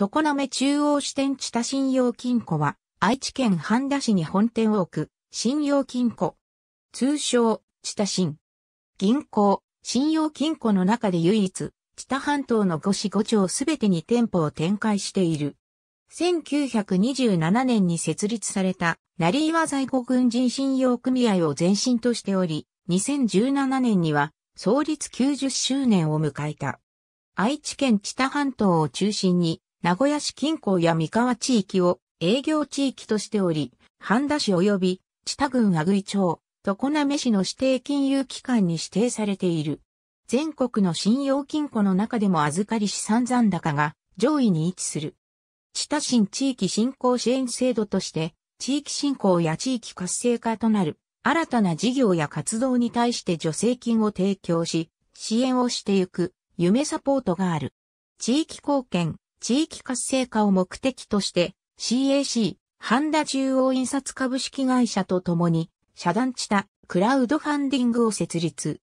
常滑中央支店地田信用金庫は、愛知県半田市に本店を置く、信用金庫。通称、地田信。銀行、信用金庫の中で唯一、地田半島の五市五町すべてに店舗を展開している。1927年に設立された、成岩在庫軍人信用組合を前身としており、2017年には、創立90周年を迎えた。愛知県知多半島を中心に、名古屋市近郊や三河地域を営業地域としており、半田市及び千田郡阿久井町、常滑市の指定金融機関に指定されている。全国の信用金庫の中でも預かり資産残高が上位に位置する。知多新地域振興支援制度として、地域振興や地域活性化となる新たな事業や活動に対して助成金を提供し、支援をしていく夢サポートがある。地域貢献、地域活性化を目的として CAC、ハンダ中央印刷株式会社と共に遮断したクラウドファンディングを設立。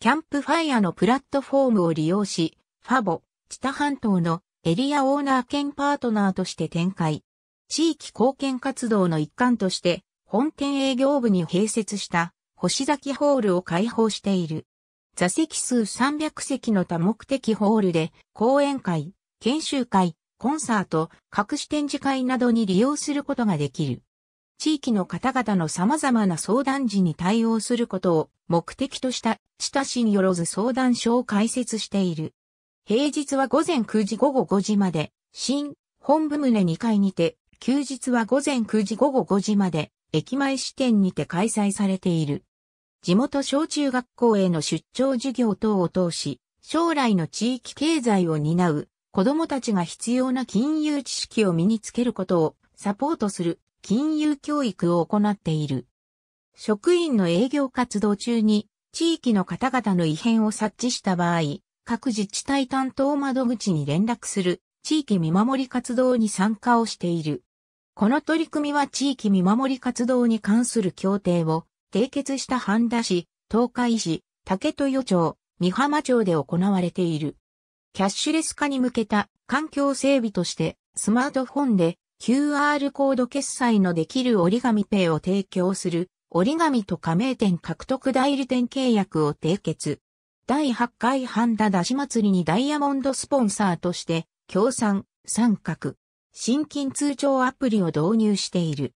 キャンプファイアのプラットフォームを利用し、ファボ、知多半島のエリアオーナー兼パートナーとして展開。地域貢献活動の一環として本店営業部に併設した星崎ホールを開放している。座席数300席の多目的ホールで講演会、研修会、コンサート、各種展示会などに利用することができる。地域の方々の様々な相談時に対応することを目的とした親しによろず相談所を開設している。平日は午前9時午後5時まで、新本部棟2階にて、休日は午前9時午後5時まで、駅前支店にて開催されている。地元小中学校への出張授業等を通し、将来の地域経済を担う子供たちが必要な金融知識を身につけることをサポートする金融教育を行っている。職員の営業活動中に地域の方々の異変を察知した場合、各自治体担当窓口に連絡する地域見守り活動に参加をしている。この取り組みは地域見守り活動に関する協定を締結した半田市、東海市、竹豊町、三浜町で行われている。キャッシュレス化に向けた環境整備として、スマートフォンで QR コード決済のできる折り紙ペイを提供する折り紙と加盟店獲得代理店契約を締結。第8回半田出し祭りにダイヤモンドスポンサーとして、協賛、三角、新金通帳アプリを導入している。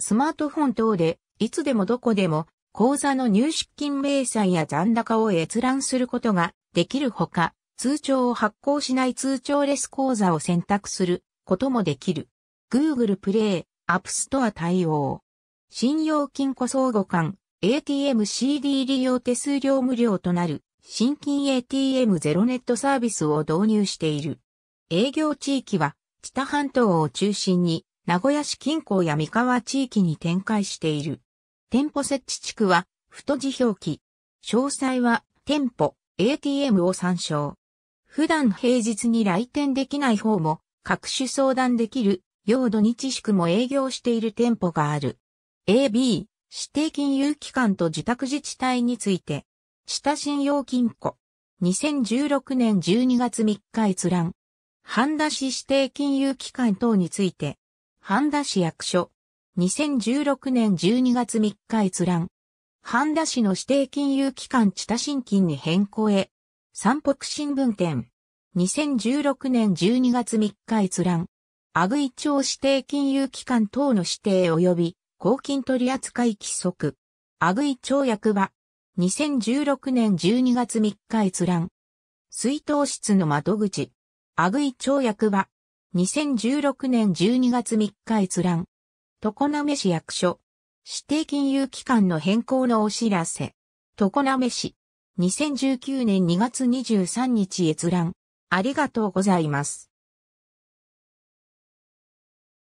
スマートフォン等で、いつでもどこでも、口座の入出金明細や残高を閲覧することができるほか、通帳を発行しない通帳レス口座を選択することもできる。Google Play、App Store 対応。信用金庫相互間、ATM-CD 利用手数料無料となる、新金 ATM ゼロネットサービスを導入している。営業地域は、北半島を中心に、名古屋市近郊や三河地域に展開している。店舗設置地区は、太字表記。詳細は、店舗、ATM を参照。普段平日に来店できない方も、各種相談できる、用土日宿も営業している店舗がある。AB、指定金融機関と自宅自治体について、下信用金庫、2016年12月3日閲覧、半田市指定金融機関等について、半田市役所、2016年12月3日閲覧。半田市の指定金融機関地下信金に変更へ、三北新聞店。2016年12月3日閲覧。阿久井町指定金融機関等の指定及び公金取扱規則。阿久井町役場。2016年12月3日閲覧。水筒室の窓口。阿久井町役場。2016年12月3日閲覧。常滑市役所。指定金融機関の変更のお知らせ。常滑市。2019年2月23日閲覧。ありがとうございます。